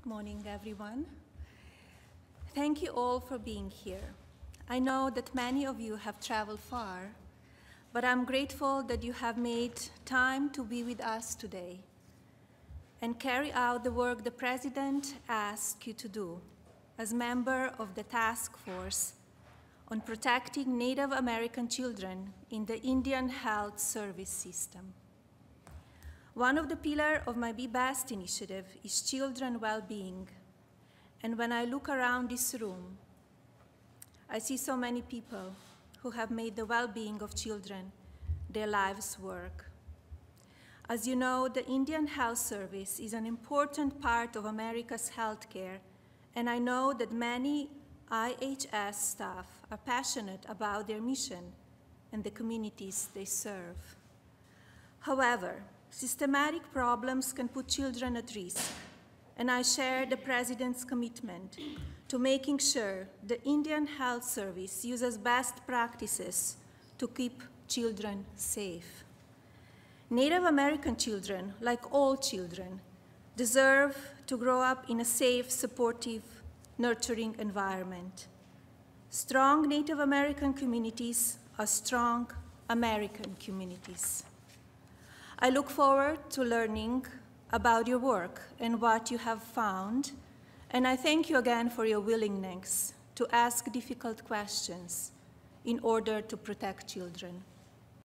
Good morning, everyone. Thank you all for being here. I know that many of you have traveled far, but I'm grateful that you have made time to be with us today and carry out the work the President asked you to do as member of the task force on protecting Native American children in the Indian Health Service System. One of the pillars of my Be Best initiative is children well-being. And when I look around this room, I see so many people who have made the well-being of children their lives work. As you know, the Indian Health Service is an important part of America's healthcare, and I know that many IHS staff are passionate about their mission and the communities they serve. However, Systematic problems can put children at risk, and I share the President's commitment to making sure the Indian Health Service uses best practices to keep children safe. Native American children, like all children, deserve to grow up in a safe, supportive, nurturing environment. Strong Native American communities are strong American communities. I look forward to learning about your work and what you have found, and I thank you again for your willingness to ask difficult questions in order to protect children.